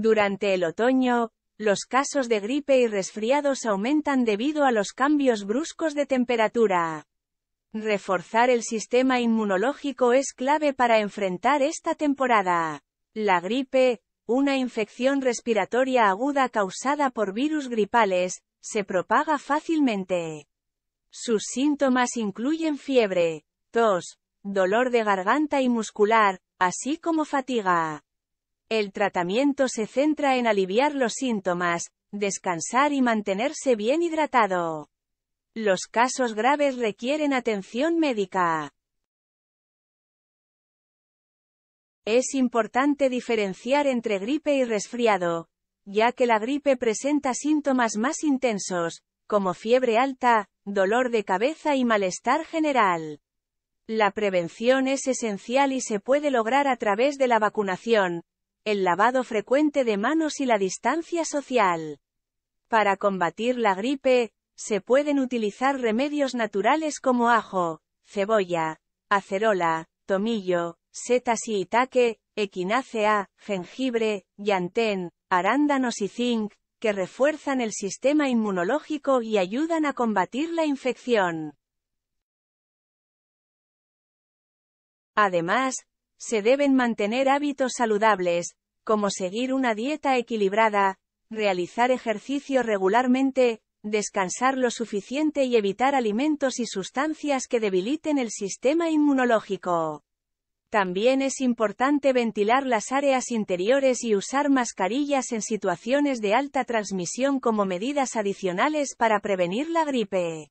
Durante el otoño, los casos de gripe y resfriados aumentan debido a los cambios bruscos de temperatura. Reforzar el sistema inmunológico es clave para enfrentar esta temporada. La gripe, una infección respiratoria aguda causada por virus gripales, se propaga fácilmente. Sus síntomas incluyen fiebre, tos, dolor de garganta y muscular, así como fatiga. El tratamiento se centra en aliviar los síntomas, descansar y mantenerse bien hidratado. Los casos graves requieren atención médica. Es importante diferenciar entre gripe y resfriado, ya que la gripe presenta síntomas más intensos, como fiebre alta, dolor de cabeza y malestar general. La prevención es esencial y se puede lograr a través de la vacunación, el lavado frecuente de manos y la distancia social. Para combatir la gripe, se pueden utilizar remedios naturales como ajo, cebolla, acerola, tomillo, setas y itaque, equinácea, jengibre, yantén, arándanos y zinc, que refuerzan el sistema inmunológico y ayudan a combatir la infección. Además, se deben mantener hábitos saludables, como seguir una dieta equilibrada, realizar ejercicio regularmente, descansar lo suficiente y evitar alimentos y sustancias que debiliten el sistema inmunológico. También es importante ventilar las áreas interiores y usar mascarillas en situaciones de alta transmisión como medidas adicionales para prevenir la gripe.